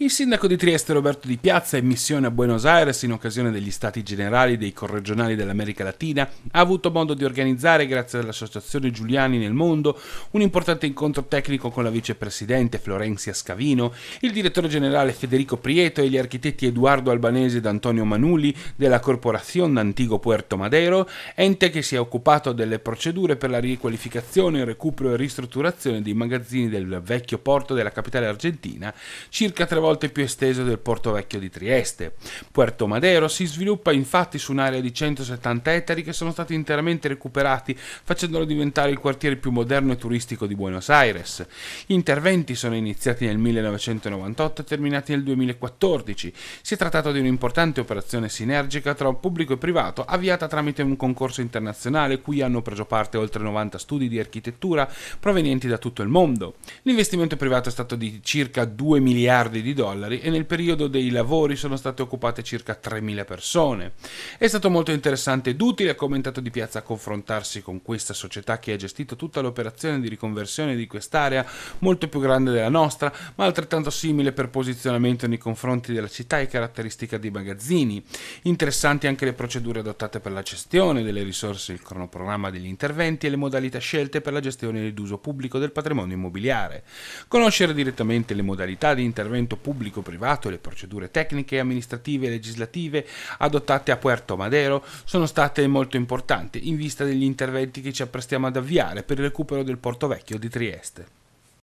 Il sindaco di Trieste Roberto Di Piazza in missione a Buenos Aires in occasione degli stati generali dei corregionali dell'America Latina ha avuto modo di organizzare, grazie all'Associazione Giuliani nel Mondo, un importante incontro tecnico con la vicepresidente Florenzia Scavino, il direttore generale Federico Prieto e gli architetti Eduardo Albanese ed Antonio Manulli della Corporación Antigo Puerto Madero, ente che si è occupato delle procedure per la riqualificazione, recupero e ristrutturazione dei magazzini del vecchio porto della capitale argentina, circa tre volte volte più esteso del porto vecchio di Trieste. Puerto Madero si sviluppa infatti su un'area di 170 ettari che sono stati interamente recuperati facendolo diventare il quartiere più moderno e turistico di Buenos Aires. Gli interventi sono iniziati nel 1998 e terminati nel 2014. Si è trattato di un'importante operazione sinergica tra pubblico e privato avviata tramite un concorso internazionale cui hanno preso parte oltre 90 studi di architettura provenienti da tutto il mondo. L'investimento privato è stato di circa 2 miliardi di dollari e nel periodo dei lavori sono state occupate circa 3.000 persone. È stato molto interessante ed utile, ha commentato Di Piazza, confrontarsi con questa società che ha gestito tutta l'operazione di riconversione di quest'area, molto più grande della nostra, ma altrettanto simile per posizionamento nei confronti della città e caratteristica dei magazzini. Interessanti anche le procedure adottate per la gestione delle risorse, il cronoprogramma degli interventi e le modalità scelte per la gestione ed uso pubblico del patrimonio immobiliare. Conoscere direttamente le modalità di intervento pubblico pubblico-privato e le procedure tecniche, amministrative e legislative adottate a Puerto Madero sono state molto importanti in vista degli interventi che ci apprestiamo ad avviare per il recupero del porto vecchio di Trieste.